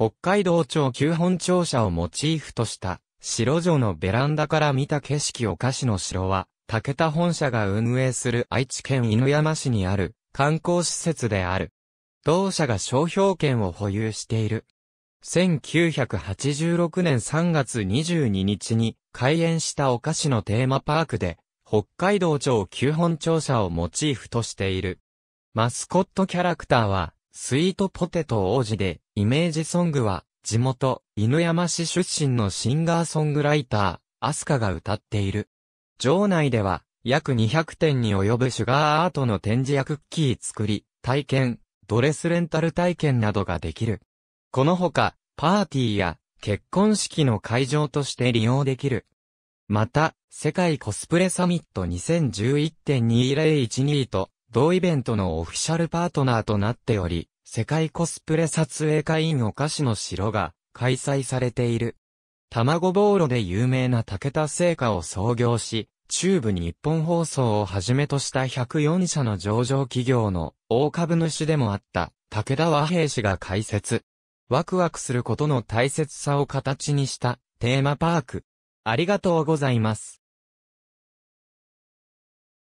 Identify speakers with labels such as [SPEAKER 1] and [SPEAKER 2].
[SPEAKER 1] 北海道庁旧本庁舎をモチーフとした、城城のベランダから見た景色お菓子の城は、武田本社が運営する愛知県犬山市にある観光施設である。同社が商標権を保有している。1986年3月22日に開園したお菓子のテーマパークで、北海道庁旧本庁舎をモチーフとしている。マスコットキャラクターは、スイートポテト王子で、イメージソングは、地元、犬山市出身のシンガーソングライター、アスカが歌っている。場内では、約200点に及ぶシュガーアートの展示やクッキー作り、体験、ドレスレンタル体験などができる。このほか、パーティーや結婚式の会場として利用できる。また、世界コスプレサミット2011.2012と同イベントのオフィシャルパートナーとなっており、世界コスプレ撮影会員お菓子の城が開催されている。卵ボーロで有名な武田製菓を創業し、中部日本放送をはじめとした104社の上場企業の大株主でもあった武田和平氏が開設。ワクワクすることの大切さを形にしたテーマパーク。ありがとうございます。